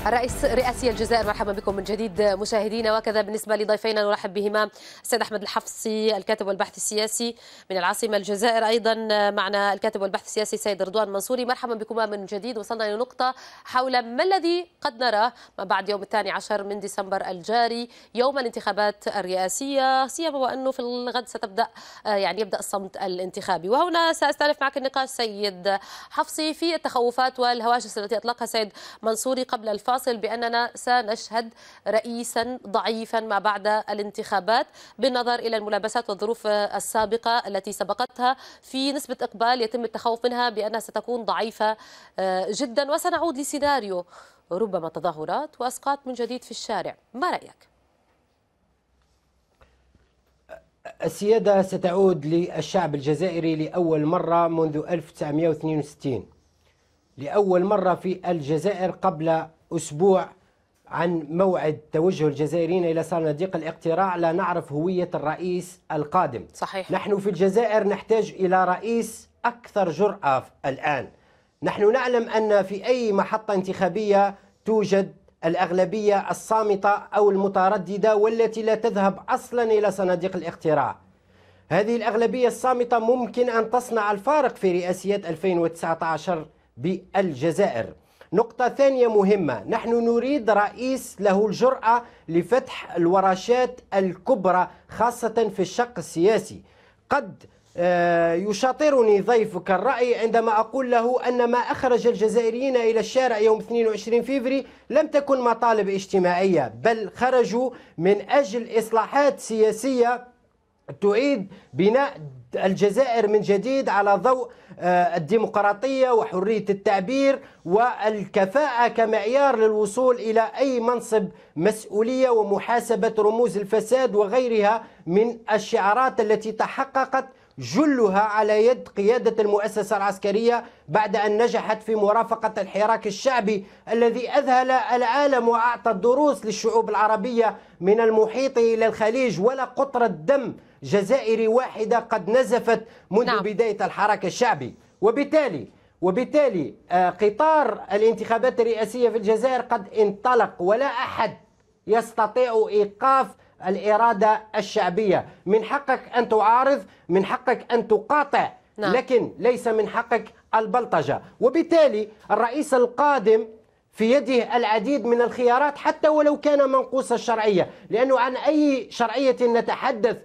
الرئيس رئاسي الجزائر مرحبا بكم من جديد مشاهدينا وكذا بالنسبه لضيفينا نرحب بهما السيد احمد الحفصي الكاتب والباحث السياسي من العاصمه الجزائر ايضا معنا الكاتب والباحث السياسي السيد رضوان منصوري مرحبا بكما من جديد وصلنا الى نقطه حول ما الذي قد نراه ما بعد يوم الثاني عشر من ديسمبر الجاري يوم الانتخابات الرئاسيه سيما وانه في الغد ستبدا يعني يبدا الصمت الانتخابي وهنا ساستألف معك النقاش سيد حفصي في التخوفات والهواجس التي اطلقها سيد منصوري قبل الفاصل الفاصل بأننا سنشهد رئيسا ضعيفا ما بعد الانتخابات بالنظر إلى الملابسات والظروف السابقة التي سبقتها في نسبة إقبال يتم التخوف منها بأنها ستكون ضعيفة آه، جدا وسنعود لسيناريو ربما تظاهرات واسقاط من جديد في الشارع، ما رايك؟ السياده ستعود للشعب الجزائري لاول مره منذ 1962 لاول مره في الجزائر قبل أسبوع عن موعد توجه الجزائريين إلى صناديق الاقتراع لا نعرف هوية الرئيس القادم صحيح. نحن في الجزائر نحتاج إلى رئيس أكثر جرأة الآن نحن نعلم أن في أي محطة انتخابية توجد الأغلبية الصامتة أو المترددة والتي لا تذهب أصلا إلى صناديق الاقتراع هذه الأغلبية الصامتة ممكن أن تصنع الفارق في رئاسيات 2019 بالجزائر نقطة ثانية مهمة نحن نريد رئيس له الجرأة لفتح الورشات الكبرى خاصة في الشق السياسي قد آه، يشاطرني ضيفك الرأي عندما أقول له أن ما أخرج الجزائريين إلى الشارع يوم 22 فيفري لم تكن مطالب اجتماعية بل خرجوا من أجل إصلاحات سياسية تعيد بناء الجزائر من جديد على ضوء آه، الديمقراطية وحرية التعبير والكفاءة كمعيار للوصول إلى أي منصب مسؤولية ومحاسبة رموز الفساد وغيرها من الشعارات التي تحققت جلها على يد قيادة المؤسسة العسكرية بعد أن نجحت في مرافقة الحراك الشعبي الذي أذهل العالم وأعطى الدروس للشعوب العربية من المحيط إلى الخليج ولا قطرة دم جزائري واحدة قد نزفت منذ نعم. بداية الحراك الشعبي وبالتالي وبالتالي آه، قطار الانتخابات الرئاسية في الجزائر قد انطلق ولا أحد يستطيع إيقاف الإرادة الشعبية من حقك أن تعارض من حقك أن تقاطع نعم. لكن ليس من حقك البلطجة وبالتالي الرئيس القادم في يده العديد من الخيارات حتى ولو كان منقوص الشرعية لأنه عن أي شرعية نتحدث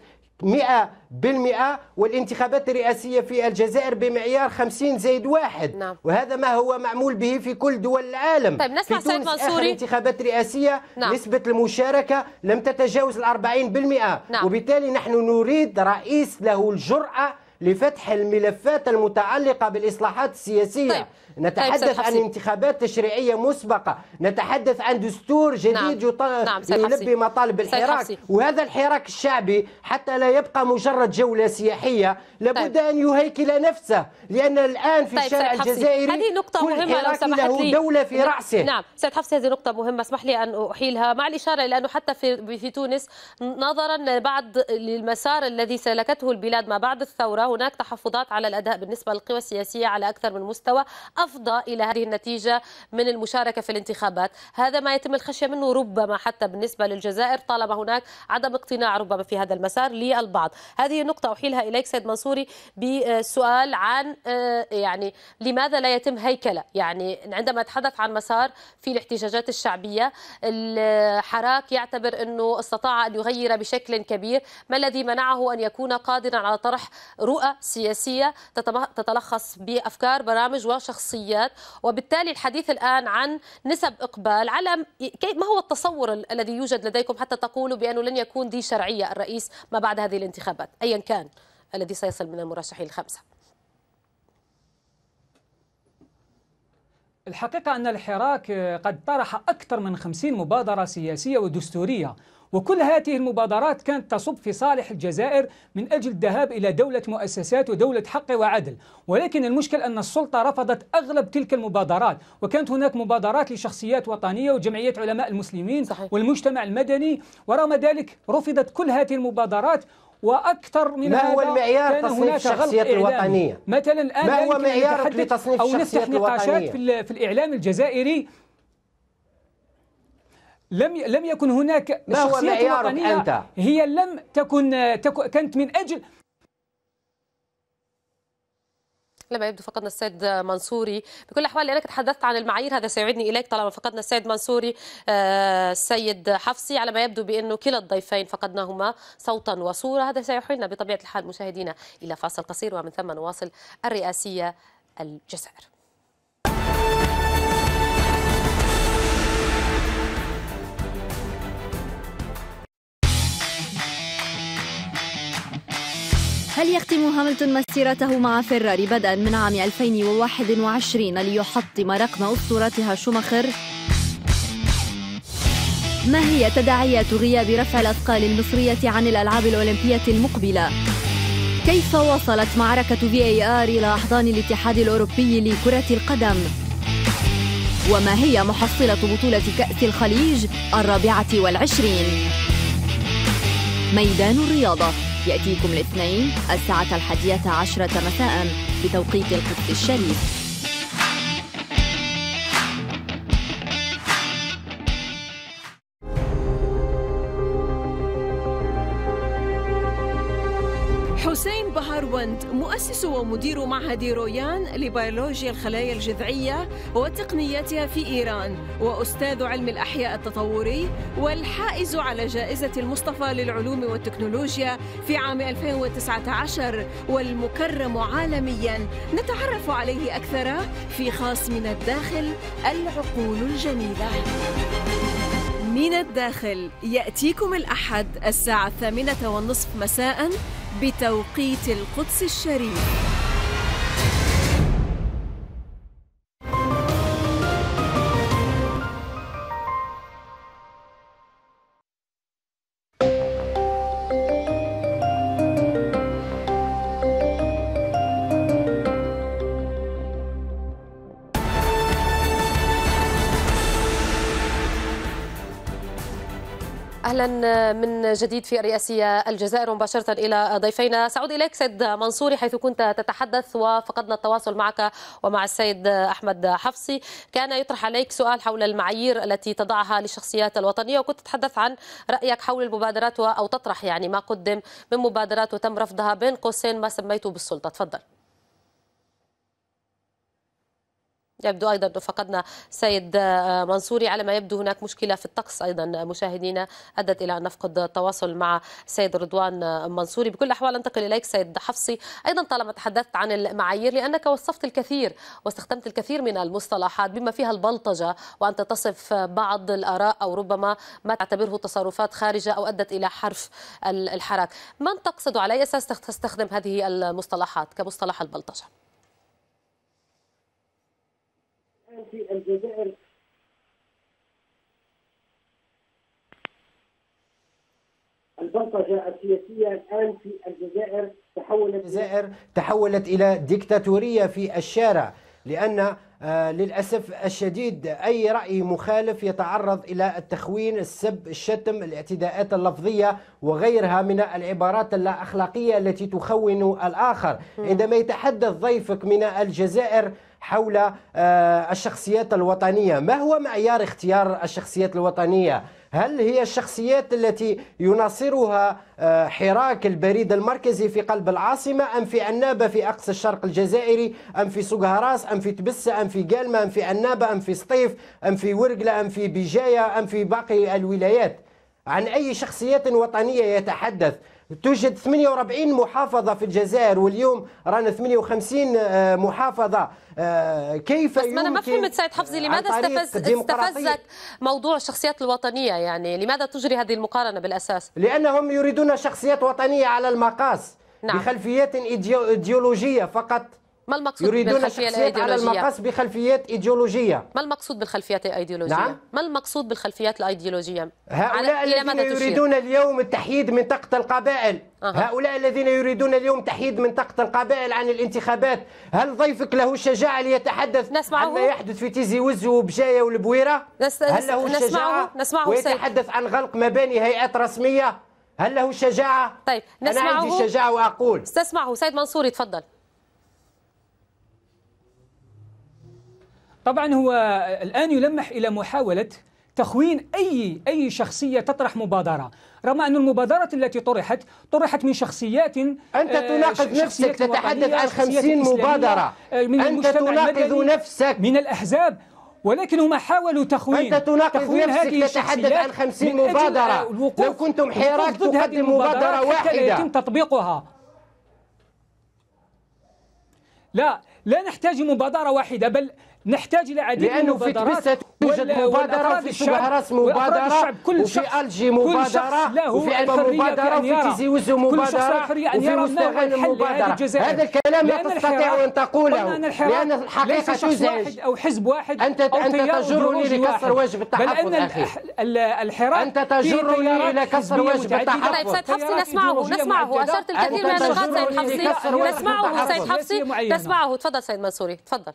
100% والانتخابات الرئاسية في الجزائر بمعيار 50 زائد واحد نعم. وهذا ما هو معمول به في كل دول العالم طيب نسمع في تونس آخر انتخابات رئاسية نعم. نسبة المشاركة لم تتجاوز الأربعين بالمئة نعم. وبالتالي نحن نريد رئيس له الجرأة لفتح الملفات المتعلقة بالإصلاحات السياسية طيب. نتحدث طيب، عن انتخابات تشريعية مسبقة نتحدث عن دستور جديد نعم. يطل... نعم. يلبي مطالب الحراك وهذا الحراك الشعبي حتى لا يبقى مجرد جولة سياحية لابد طيب. أن يهيكل نفسه لأن الآن في طيب الشارع الجزائري هذه نقطة مهمة لو سمحت لي دولة في رأسه نعم سيد حفصي هذه نقطة مهمة اسمح لي أن أحيلها مع الإشارة إلى أنه حتى في, في تونس نظرا لبعض للمسار الذي سلكته البلاد ما بعد الثورة هناك تحفظات على الأداء بالنسبة للقوى السياسية على أكثر من مستوى أفضى إلى هذه النتيجة من المشاركة في الانتخابات هذا ما يتم الخشية منه ربما حتى بالنسبة للجزائر طالما هناك عدم اقتناع ربما في هذا المسار للبعض هذه نقطة أحيلها إليك سيد منصوري بسؤال عن آه، يعني لماذا لا يتم هيكلة يعني عندما تحدث عن مسار في الاحتجاجات الشعبية الحراك يعتبر أنه استطاع أن يغير بشكل كبير ما الذي منعه أن يكون قادرا على طرح رؤى سياسية تتلخص بأفكار برامج وشخص الشخصيات وبالتالي الحديث الآن عن نسب إقبال على ما هو التصور الذي يوجد لديكم حتى تقولوا بأنه لن يكون ذي شرعية الرئيس ما بعد هذه الانتخابات أيا كان الذي سيصل من المرشحين الخمسة الحقيقة أن الحراك قد طرح أكثر من خمسين مبادرة سياسية ودستورية وكل هذه المبادرات كانت تصب في صالح الجزائر من أجل الذهاب إلى دولة مؤسسات ودولة حق وعدل ولكن المشكل أن السلطة رفضت أغلب تلك المبادرات وكانت هناك مبادرات لشخصيات وطنية وجمعية علماء المسلمين صحيح. والمجتمع المدني ورغم ذلك رفضت كل هذه المبادرات واكثر من ما هو المعيار تصنيف الشخصيات الوطنيه مثلا الان ما هو الشخصيات لتصنيف او نفتح نقاشات في, في الاعلام الجزائري لم لم يكن هناك ما هو معيارك أنت؟ هي لم تكن كانت من أجل لما يبدو فقدنا السيد منصوري بكل الاحوال لانك تحدثت عن المعايير هذا سيعيدني اليك طالما فقدنا السيد منصوري السيد آه، حفصي على ما يبدو بانه كلا الضيفين فقدناهما صوتا وصوره هذا سيحيلنا بطبيعه الحال مشاهدينا الى فاصل قصير ومن ثم نواصل الرئاسيه الجزائر هل يختم هاملتون مسيرته مع فيراري بدءا من عام 2021 ليحطم رقم أسطورتها شوماخر؟ ما هي تداعيات غياب رفع الأثقال المصرية عن الألعاب الأولمبية المقبلة؟ كيف وصلت معركة في اي ار إلى أحضان الاتحاد الأوروبي لكرة القدم؟ وما هي محصلة بطولة كأس الخليج الرابعة والعشرين؟ ميدان الرياضة يأتيكم الاثنين الساعة الحادية عشرة مساء بتوقيت القدس الشريف حسين بهاروند مؤسس ومدير معهد رويان لبيولوجيا الخلايا الجذعية وتقنياتها في إيران وأستاذ علم الأحياء التطوري والحائز على جائزة المصطفى للعلوم والتكنولوجيا في عام 2019 والمكرم عالميا نتعرف عليه أكثر في خاص من الداخل العقول الجميلة من الداخل يأتيكم الأحد الساعة الثامنة والنصف مساء بتوقيت القدس الشريف من جديد في الرئاسيه الجزائر مباشره الى ضيفينا سعود اليك سيد منصوري حيث كنت تتحدث وفقدنا التواصل معك ومع السيد احمد حفصي كان يطرح عليك سؤال حول المعايير التي تضعها للشخصيات الوطنيه وكنت تتحدث عن رايك حول المبادرات او تطرح يعني ما قدم من مبادرات وتم رفضها بين قوسين ما سميته بالسلطه تفضل يبدو ايضا انه فقدنا سيد آه، آه، منصوري على ما يبدو هناك مشكله في الطقس ايضا مشاهدينا ادت الى ان نفقد التواصل مع سيد رضوان آه، منصوري بكل الاحوال انتقل اليك سيد حفصي ايضا طالما تحدثت عن المعايير لانك وصفت الكثير واستخدمت الكثير من المصطلحات بما فيها البلطجه وانت تصف بعض الاراء او ربما ما تعتبره تصرفات خارجه او ادت الى حرف الحراك من تقصد على اي اساس تستخدم هذه المصطلحات كمصطلح البلطجه الان في الجزائر البلطجه السياسيه الان في الجزائر تحولت الجزائر تحولت الى ديكتاتوريه في الشارع لان آه، للاسف الشديد اي راي مخالف يتعرض الى التخوين، السب، الشتم، الاعتداءات اللفظيه وغيرها من العبارات اللا اخلاقيه التي تخون الاخر، عندما يتحدث ضيفك من الجزائر حول آه، الشخصيات الوطنية ما هو معيار اختيار الشخصيات الوطنية هل هي الشخصيات التي يناصرها آه، حراك البريد المركزي في قلب العاصمة أم في عنابة في أقصى الشرق الجزائري أم في سقهراس أم في تبسة أم في قالمة أم في عنابة أم في سطيف أم في ورقلة أم في بجاية أم في باقي الولايات عن أي شخصيات وطنية يتحدث توجد 48 محافظة في الجزائر واليوم رانا 58 آه، محافظة آه، كيف بس ما أنا ما فهمت سيد حفظي آه، لماذا استفز استفزك موضوع الشخصيات الوطنية يعني لماذا تجري هذه المقارنة بالأساس؟ لأنهم يريدون شخصيات وطنية على المقاس نعم. بخلفيات إيديولوجية فقط ما المقصود يريدون الشخصيات على المقاس بخلفيات ايديولوجيه ما المقصود بالخلفيات الايديولوجيه نعم؟ ما المقصود بالخلفيات الايديولوجيه هؤلاء الذين يريدون اليوم التحييد منطقه القبائل أه. هؤلاء الذين يريدون اليوم تحييد منطقه القبائل عن الانتخابات هل ضيفك له الشجاعه ليتحدث نسمعه؟ عما يحدث في تيزي وز وبجايه والبويره نس... هل له الشجاعه نسمعه, نسمعه ويتحدث عن غلق مباني هيئات رسميه هل له شجاعه طيب نسمعه انا عندي شجاعه واقول استسمعه سيد منصور تفضل طبعا هو الآن يلمح إلى محاولة تخوين أي أي شخصية تطرح مبادرة رغم أن المبادرات التي طرحت طرحت من شخصيات أنت آه، تناقض نفسك تتحدث عن 50 مبادرة آه، من أنت تناقض نفسك من الأحزاب ولكن هم حاولوا تخوين أنت تناقض تخوين نفسك تتحدث عن 50 مبادرة آه، لو كنتم حراك ضد هذه المبادره واحدة يتم تطبيقها لا لا نحتاج مبادرة واحدة بل نحتاج الى عديد لأنه من المبادرات في توجد مبادرة في سوهرس مبادرة وفي ألجي مبادرة وفي الف مبادرة وفي تيزي وزو مبادرة وفي مستوحل مبادرة هذا الكلام لا تستطيع أن تقوله لأن الحقيقة تزعج أو حزب واحد أنت أنت تجرني لكسر واجب التحفظ أخي الحراك أنت تجرني إلى كسر واجب التحفظ طيب سيد حفصي نسمعه نسمعه أشرت الكثير من النقاط سيد حفصي نسمعه سيد حفصي نسمعه تفضل سيد منصوري تفضل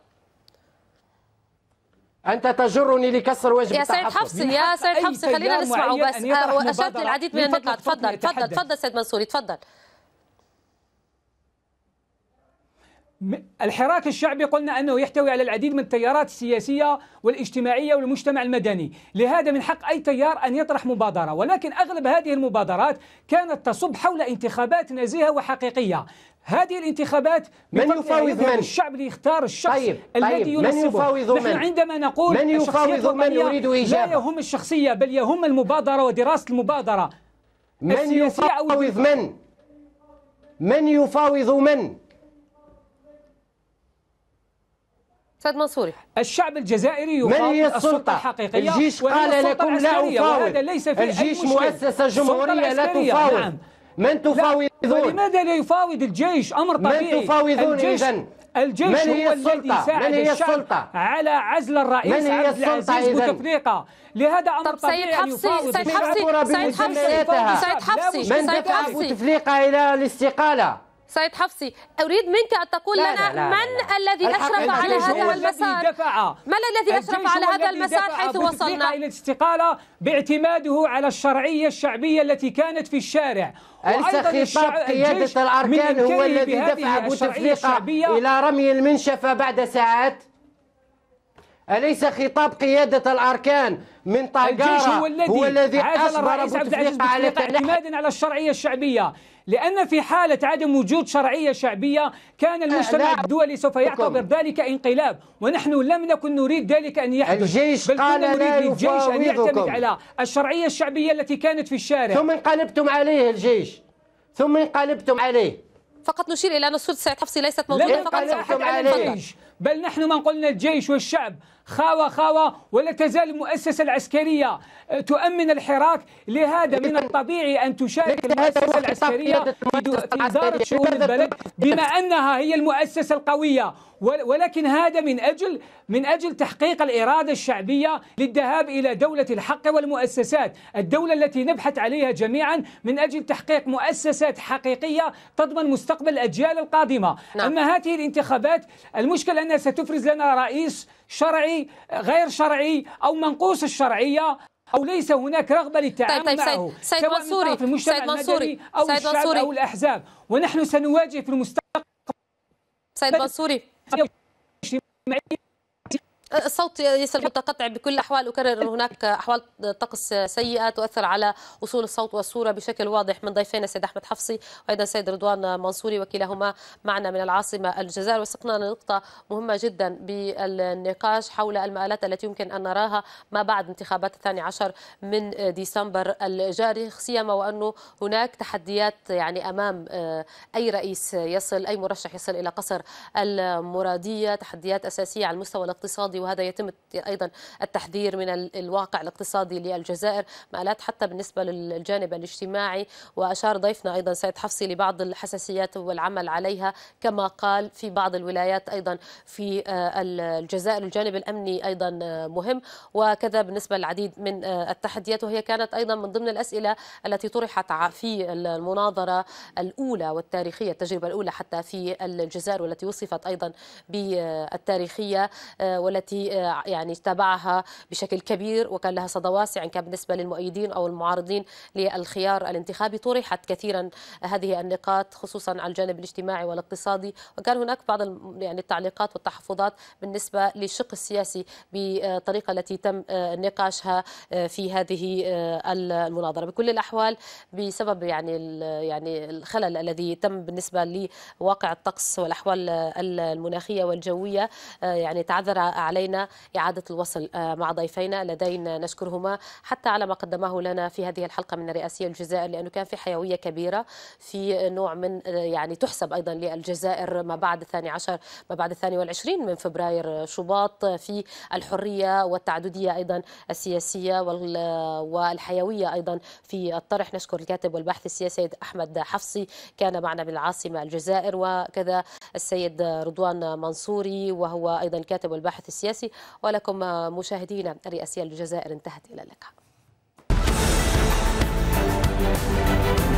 انت تجرني لكسر واجب يا سيد حفصي يا سيد حفصي خلينا نسمعه بس آه، اشرت للعديد من النقاط تفضل تفضل تفضل سيد منصوري تفضل الحراك الشعبي قلنا انه يحتوي على العديد من التيارات السياسيه والاجتماعيه والمجتمع المدني، لهذا من حق اي تيار ان يطرح مبادره، ولكن اغلب هذه المبادرات كانت تصب حول انتخابات نزيهه وحقيقيه، هذه الانتخابات من يفاوض من؟ الشعب اللي يختار الشخص طيب. طيب. الذي طيب. يناسبه من يفاوض من؟ نحن عندما نقول من يفاوض من يريد إجابة؟ لا يهم الشخصية بل يهم المبادرة ودراسة المبادرة من يفاوض من؟ من يفاوض من؟ استاذ منصوري الشعب الجزائري يفاوض من هي السلطه الحقيقيه الجيش قال لكم لا افاوض الجيش مؤسسه جمهوريه لا تفاوض نعم. من تفاوضون لماذا لا يفاوض الجيش امر طبيعي من تفاوضون اذا الجيش من هي هو الذي ساعد من هي السلطة؟ على عزل الرئيس من هي عبد العزيز بوتفليقه لهذا امر طبيعي سيد حفصي سيد حفصي سيد حفصي سيد حفصي من دفع بوتفليقه الى الاستقاله سيد حفصي أريد منك أن تقول لا لنا لا لا من لا لا. الذي أشرف على هذا المسار دفع ما الذي أشرف على هذا المسار حيث وصلنا إلى الاستقالة باعتماده على الشرعية الشعبية التي كانت في الشارع أليس خطاب قيادة الأركان هو الذي دفع بوتفليقة إلى رمي المنشفة بعد ساعات أليس خطاب قيادة الأركان من طنجارة هو الذي, هو الذي أجبر بوتفليقة على اعتمادا على الشرعية الشعبية لأن في حالة عدم وجود شرعية شعبية كان آه، المجتمع الدولي سوف يعتبر ذلك انقلاب ونحن لم نكن نريد ذلك أن يحدث الجيش بل كنا نريد للجيش أن يعتمد على الشرعية الشعبية التي كانت في الشارع ثم انقلبتم عليه الجيش ثم انقلبتم عليه فقط نشير الى ان السلطة ليست موجوده فقط لا احد الجيش بل نحن من قلنا الجيش والشعب خاوة خاوة ولا تزال المؤسسة العسكرية آه، تؤمن الحراك لهذا من الطبيعي أن تشارك المؤسسة العسكرية في إدارة شؤون البلد بما أنها هي المؤسسة القوية ولكن هذا من أجل من أجل تحقيق الإرادة الشعبية للذهاب إلى دولة الحق والمؤسسات الدولة التي نبحث عليها جميعا من أجل تحقيق مؤسسات حقيقية تضمن مستقبل الأجيال القادمة نعم. أما هذه الانتخابات المشكلة أنها ستفرز لنا رئيس شرعي غير شرعي أو منقوص الشرعية أو ليس هناك رغبة للتعامل طيب طيب معه سيد سواء منصوري في المجتمع سيد منصوري أو سيد الشعب منصوري أو الأحزاب ونحن سنواجه في المستقبل سيد منصوري الصوت ياسر متقطع بكل الاحوال اكرر ان هناك احوال طقس سيئه تؤثر على وصول الصوت والصوره بشكل واضح من ضيفينا السيد احمد حفصي وايضا السيد رضوان منصوري وكلاهما معنا من العاصمه الجزائر وسقنا لنقطه مهمه جدا بالنقاش حول المآلات التي يمكن ان نراها ما بعد انتخابات الثاني عشر من ديسمبر الجاري سيما وانه هناك تحديات يعني امام آه، اي رئيس يصل اي مرشح يصل الى قصر المراديه تحديات اساسيه على المستوى الاقتصادي الاقتصادي وهذا يتم ايضا التحذير من الواقع الاقتصادي للجزائر مآلات حتى بالنسبه للجانب الاجتماعي واشار ضيفنا ايضا سيد حفصي لبعض الحساسيات والعمل عليها كما قال في بعض الولايات ايضا في آه، الجزائر الجانب الامني ايضا آه، مهم وكذا بالنسبه للعديد من آه، التحديات وهي كانت ايضا من ضمن الاسئله التي طرحت في المناظره الاولى والتاريخيه التجربه الاولى حتى في الجزائر والتي وصفت ايضا بالتاريخيه والتي التي آه، يعني تابعها بشكل كبير وكان لها صدى واسع إن كان بالنسبة للمؤيدين أو المعارضين للخيار الانتخابي طرحت كثيرا هذه النقاط خصوصا على الجانب الاجتماعي والاقتصادي وكان هناك بعض يعني التعليقات والتحفظات بالنسبة للشق السياسي بالطريقة التي تم آه، نقاشها آه، في هذه المناظرة بكل الأحوال بسبب يعني يعني الخلل الذي تم بالنسبة لواقع الطقس والأحوال المناخية والجوية يعني تعذر على علينا إعادة الوصل آه، مع ضيفينا لدينا نشكرهما حتى على ما قدمه لنا في هذه الحلقة من الرئاسية الجزائر لأنه كان في حيوية كبيرة في نوع من آه، يعني تحسب أيضا للجزائر ما بعد الثاني عشر ما بعد الثاني والعشرين من فبراير آه، شباط في الحرية والتعددية أيضا السياسية والحيوية أيضا في الطرح نشكر الكاتب والباحث السياسي أحمد حفصي كان معنا بالعاصمة الجزائر وكذا السيد رضوان منصوري وهو أيضا كاتب والباحث السياسي السياسي ولكم مشاهدينا الرئاسية للجزائر انتهت إلى اللقاء